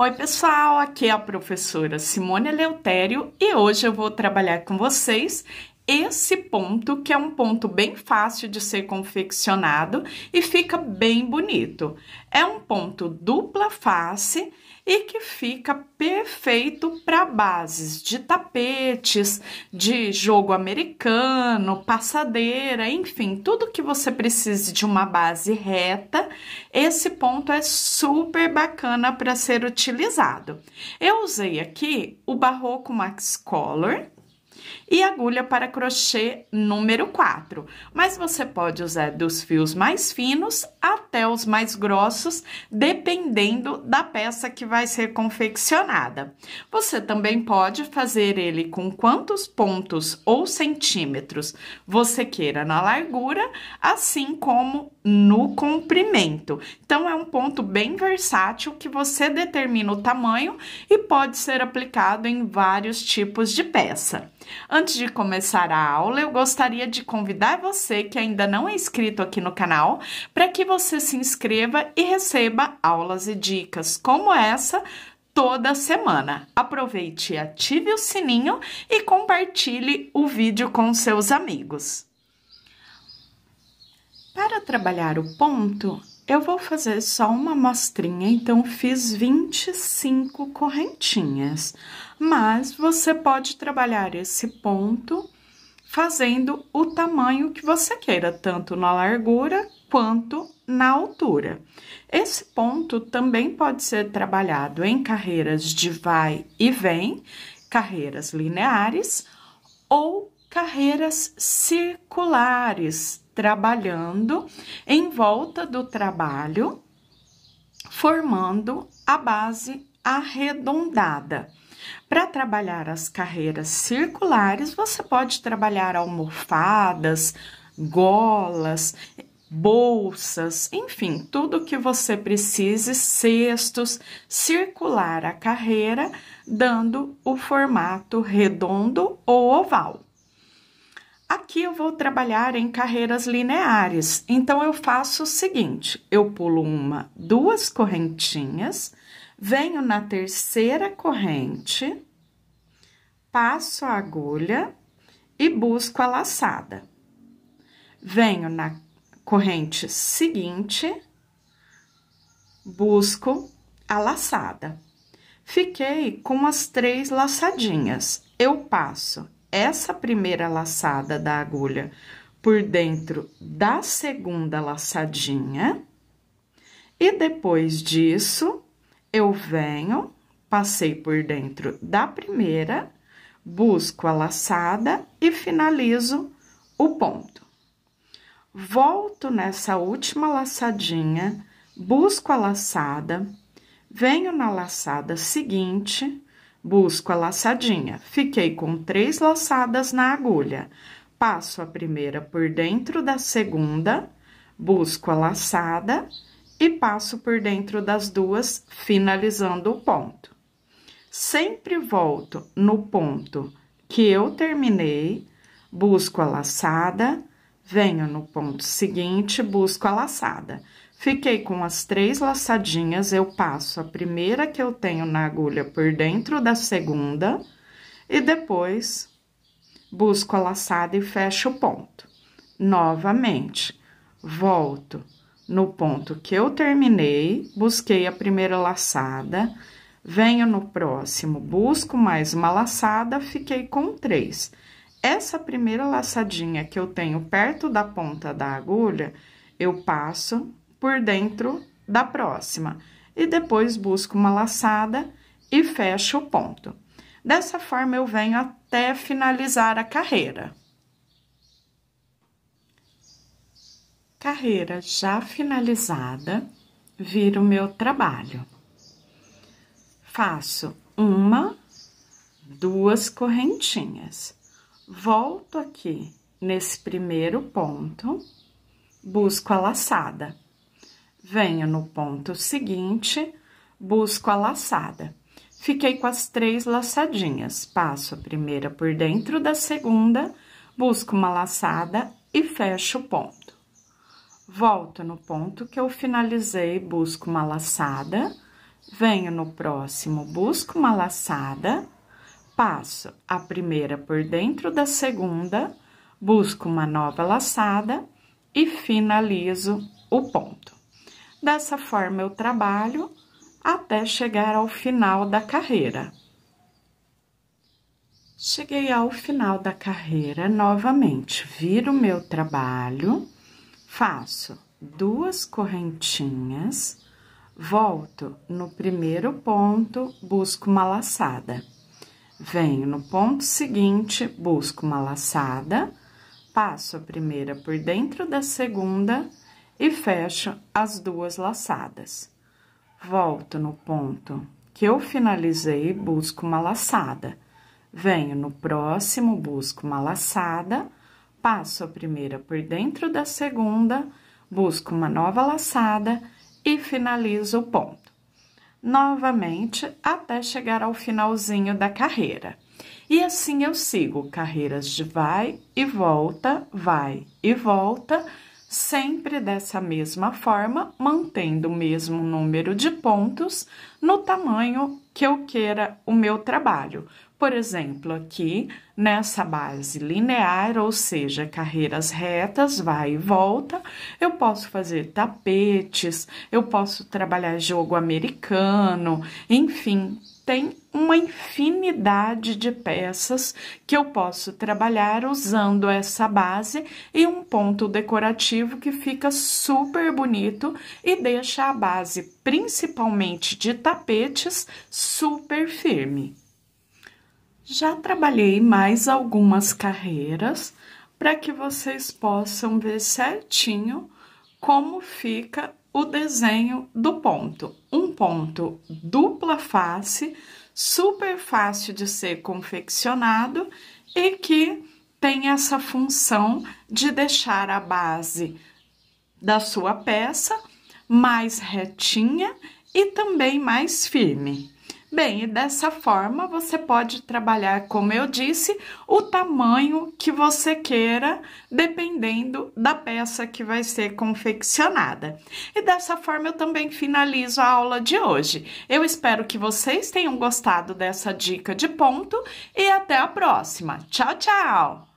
Oi, pessoal, aqui é a professora Simone Eleutério e hoje eu vou trabalhar com vocês esse ponto, que é um ponto bem fácil de ser confeccionado e fica bem bonito. É um ponto dupla face e que fica perfeito para bases de tapetes, de jogo americano, passadeira, enfim, tudo que você precise de uma base reta, esse ponto é super bacana para ser utilizado. Eu usei aqui o Barroco Max Color, e agulha para crochê número 4. Mas você pode usar dos fios mais finos até os mais grossos, dependendo da peça que vai ser confeccionada. Você também pode fazer ele com quantos pontos ou centímetros você queira na largura, assim como no comprimento. Então é um ponto bem versátil que você determina o tamanho e pode ser aplicado em vários tipos de peça. Antes de começar a aula, eu gostaria de convidar você que ainda não é inscrito aqui no canal para que você se inscreva e receba aulas e dicas como essa toda semana. Aproveite, ative o sininho e compartilhe o vídeo com seus amigos. Para trabalhar o ponto, eu vou fazer só uma amostrinha, então fiz 25 correntinhas, mas você pode trabalhar esse ponto fazendo o tamanho que você queira, tanto na largura quanto na altura. Esse ponto também pode ser trabalhado em carreiras de vai e vem, carreiras lineares ou carreiras circulares trabalhando em volta do trabalho, formando a base arredondada. Para trabalhar as carreiras circulares, você pode trabalhar almofadas, golas, bolsas, enfim, tudo que você precise, cestos, circular a carreira, dando o formato redondo ou oval. Aqui eu vou trabalhar em carreiras lineares, então eu faço o seguinte: eu pulo uma, duas correntinhas, venho na terceira corrente, passo a agulha e busco a laçada. Venho na corrente seguinte, busco a laçada. Fiquei com as três laçadinhas. Eu passo essa primeira laçada da agulha por dentro da segunda laçadinha. E depois disso, eu venho, passei por dentro da primeira, busco a laçada e finalizo o ponto. Volto nessa última laçadinha, busco a laçada, venho na laçada seguinte, Busco a laçadinha. Fiquei com três laçadas na agulha. Passo a primeira por dentro da segunda, busco a laçada e passo por dentro das duas, finalizando o ponto. Sempre volto no ponto que eu terminei, busco a laçada, venho no ponto seguinte, busco a laçada. Fiquei com as três laçadinhas, eu passo a primeira que eu tenho na agulha por dentro da segunda e depois busco a laçada e fecho o ponto. Novamente, volto no ponto que eu terminei, busquei a primeira laçada, venho no próximo, busco mais uma laçada, fiquei com três. Essa primeira laçadinha que eu tenho perto da ponta da agulha, eu passo por dentro da próxima e depois busco uma laçada e fecho o ponto. Dessa forma, eu venho até finalizar a carreira. Carreira já finalizada, viro o meu trabalho. Faço uma, duas correntinhas. Volto aqui nesse primeiro ponto, busco a laçada venho no ponto seguinte, busco a laçada. Fiquei com as três laçadinhas, passo a primeira por dentro da segunda, busco uma laçada e fecho o ponto. Volto no ponto que eu finalizei, busco uma laçada, venho no próximo, busco uma laçada, passo a primeira por dentro da segunda, busco uma nova laçada e finalizo o ponto. Dessa forma, eu trabalho até chegar ao final da carreira. Cheguei ao final da carreira novamente, viro meu trabalho, faço duas correntinhas, volto no primeiro ponto, busco uma laçada. Venho no ponto seguinte, busco uma laçada, passo a primeira por dentro da segunda e fecho as duas laçadas. Volto no ponto que eu finalizei, busco uma laçada. Venho no próximo, busco uma laçada, passo a primeira por dentro da segunda, busco uma nova laçada e finalizo o ponto. Novamente, até chegar ao finalzinho da carreira. E assim eu sigo carreiras de vai e volta, vai e volta sempre dessa mesma forma, mantendo o mesmo número de pontos no tamanho que eu queira o meu trabalho, por exemplo, aqui nessa base linear, ou seja, carreiras retas, vai e volta, eu posso fazer tapetes, eu posso trabalhar jogo americano, enfim, tem uma infinidade de peças que eu posso trabalhar usando essa base e um ponto decorativo que fica super bonito e deixa a base, principalmente de tapetes, super firme. Já trabalhei mais algumas carreiras para que vocês possam ver certinho como fica o desenho do ponto. Um ponto dupla face, super fácil de ser confeccionado e que tem essa função de deixar a base da sua peça mais retinha e também mais firme. Bem, e dessa forma você pode trabalhar, como eu disse, o tamanho que você queira, dependendo da peça que vai ser confeccionada. E dessa forma eu também finalizo a aula de hoje. Eu espero que vocês tenham gostado dessa dica de ponto e até a próxima. Tchau, tchau!